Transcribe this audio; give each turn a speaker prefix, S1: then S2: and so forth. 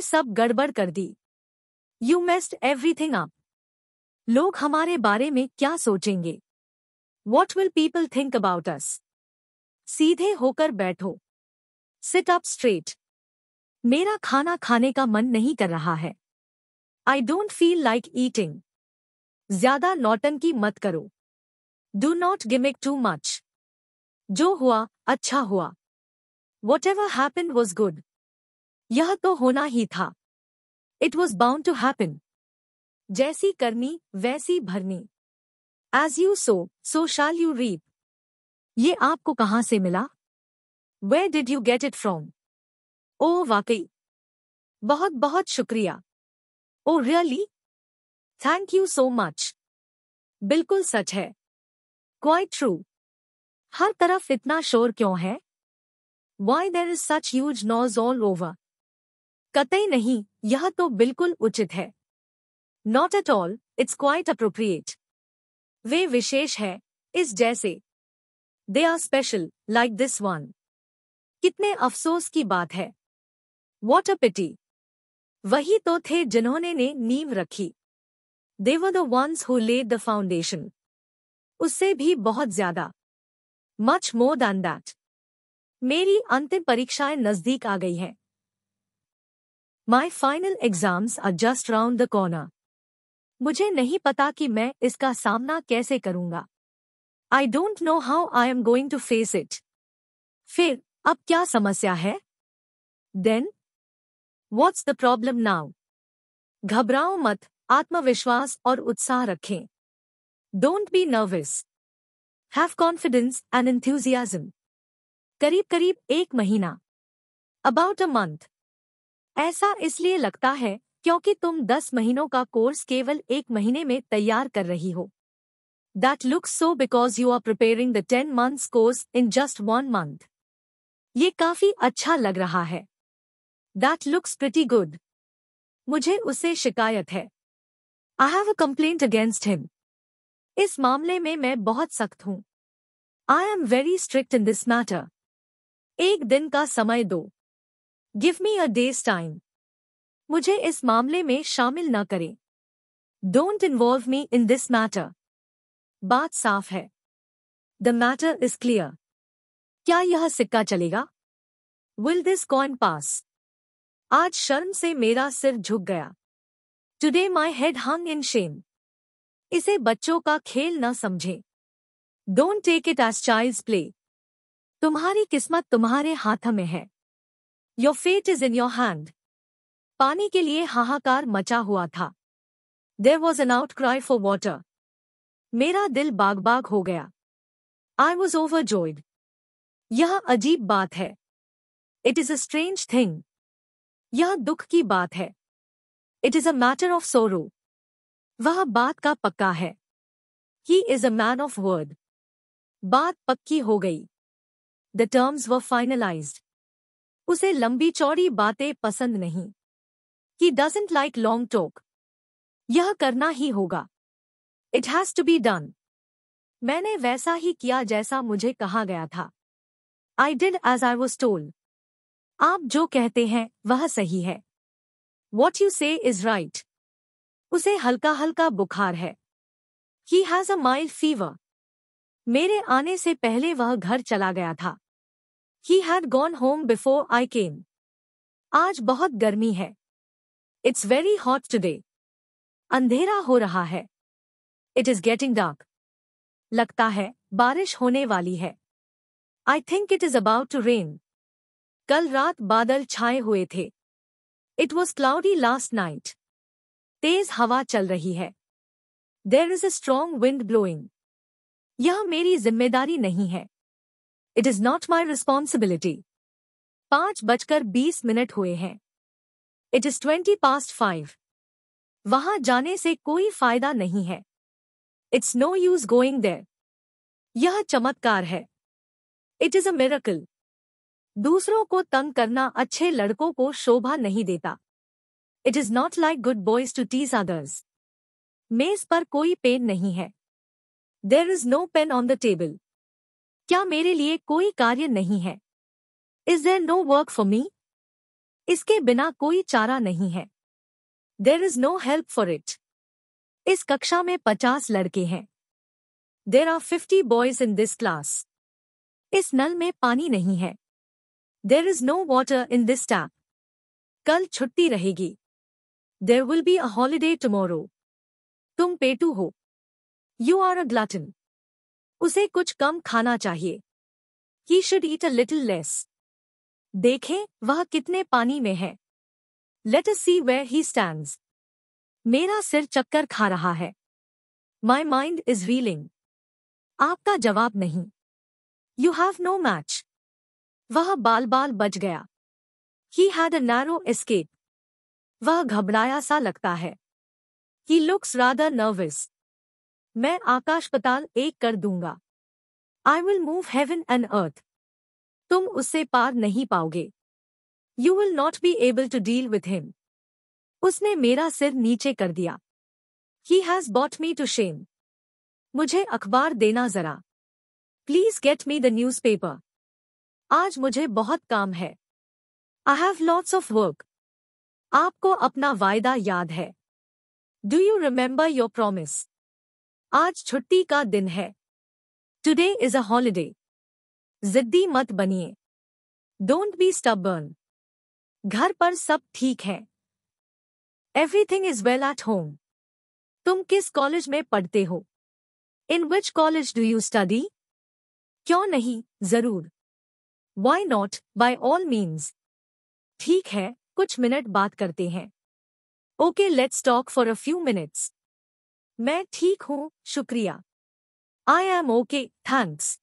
S1: तुमने सब गड़बड़ कर दी यू मेस्ट एवरीथिंग अप लोग हमारे बारे में क्या सोचेंगे what will people think about us सीधे होकर बैठो सिट अप स्ट्रेट मेरा खाना खाने का मन नहीं कर रहा है I don't feel like eating ज्यादा की मत करो do not gimmick too much जो हुआ अच्छा हुआ whatever happen was good यह तो होना ही था it was bound to happen जैसी करनी वैसी भरनी as you sow so shall you reap ये आपको कहां से मिला where did you get it from ओ वाकई बहुत बहुत शुक्रिया oh really thank you so much बिल्कुल सच है क्वाइट ट्रू हर तरफ इतना शोर क्यों है why there is such use noise all over कतई नहीं यह तो बिल्कुल उचित है not at all it's quite appropriate वे विशेष है इस जैसे they are special like this one कितने अफसोस की बात है वॉट अ पिटी वही तो थे जिन्होंने ने नींव रखी they were the ones who laid the foundation उससे भी बहुत ज्यादा मच मोर दैन दैट मेरी अंतिम परीक्षाएं नजदीक आ गई हैं my final exams are just round the corner मुझे नहीं पता कि मैं इसका सामना कैसे करूंगा I don't know how I am going to face it फिर अब क्या समस्या है then what's the problem now घबराओ मत आत्मविश्वास और उत्साह रखें don't be nervous have confidence and enthusiasm करीब करीब एक महीना अबाउट अ मंथ ऐसा इसलिए लगता है क्योंकि तुम दस महीनों का कोर्स केवल एक महीने में तैयार कर रही हो that looks so because you are preparing the ten months course in just one month ये काफी अच्छा लग रहा है दैट लुक्स प्रिटी गुड मुझे उसे शिकायत है I have a complaint against him इस मामले में मैं बहुत सख्त हूं I am very strict in this matter एक दिन का समय दो give me a day's time मुझे इस मामले में शामिल न करें don't involve me in this matter बात साफ है द मैटर इज क्लियर क्या यह सिक्का चलेगा विल दिस कॉइन पास आज शर्म से मेरा सिर झुक गया today my head hung in shame इसे बच्चों का खेल न समझे don't take it as child play तुम्हारी किस्मत तुम्हारे हाथ में है your fate is in your hand पानी के लिए हाहाकार मचा हुआ था there was an outcry for water मेरा दिल बाग बाग हो गया आई वॉज ओवर जोइड यह अजीब बात है it is a strange thing यह दुख की बात है it is a matter of sorrow वह बात का पक्का है he is a man of word बात पक्की हो गई द टर्म्स व फाइनलाइज्ड उसे लंबी चौड़ी बातें पसंद नहीं he doesn't like long talk यह करना ही होगा it has to be done मैंने वैसा ही किया जैसा मुझे कहा गया था I did as I was told आप जो कहते हैं वह सही है what you say is right उसे हल्का हल्का बुखार है he has a mild fever मेरे आने से पहले वह घर चला गया था he had gone home before I came. आज बहुत गर्मी है इट्स वेरी हॉट टूडे अंधेरा हो रहा है इट इज गेटिंग डार्क लगता है बारिश होने वाली है I think it is about to rain कल रात बादल छाए हुए थे it was cloudy last night तेज हवा चल रही है there is a strong wind blowing यह मेरी जिम्मेदारी नहीं है it is not my responsibility पांच बजकर बीस मिनट हुए हैं it is twenty past five वहां जाने से कोई फायदा नहीं है it's no use going there यह चमत्कार है इट इज अ मेरकल दूसरों को तंग करना अच्छे लड़कों को शोभा नहीं देता it is not like good boys to tease others मेज पर कोई पेन नहीं है there is no pen on the table क्या मेरे लिए कोई कार्य नहीं है is there no work for me इसके बिना कोई चारा नहीं है there is no help for it इस कक्षा में पचास लड़के हैं there are fifty boys in this class इस नल में पानी नहीं है there is no water in this tap कल छुट्टी रहेगी there will be a holiday tomorrow तुम पेटू हो यू आर अ ग्लाटन उसे कुछ कम खाना चाहिए he should eat a little less देखें वह कितने पानी में है let us see where he stand मेरा सिर चक्कर खा रहा है माई माइंड इज रीलिंग आपका जवाब नहीं यू हैव नो मैच वह बाल बाल बच गया he had a narrow escape वह घबराया सा लगता है ही लुक्स राधा नर्वस मैं आकाश पताल एक कर दूंगा I will move heaven and earth तुम उससे पार नहीं पाओगे you will not be able to deal with him उसने मेरा सिर नीचे कर दिया he has brought me to shame मुझे अखबार देना जरा please get me the newspaper आज मुझे बहुत काम है I have lots of work आपको अपना वायदा याद है do you remember your promise आज छुट्टी का दिन है टुडे इज अ हॉलीडे जिद्दी मत बनिए डोंट बी स्टबर्न घर पर सब ठीक है everything is well at home तुम किस कॉलेज में पढ़ते हो in which college do you study क्यों नहीं जरूर why not by all means ठीक है कुछ मिनट बात करते हैं okay let's talk for a few minutes मैं ठीक हूँ शुक्रिया आई एम ओके थैंक्स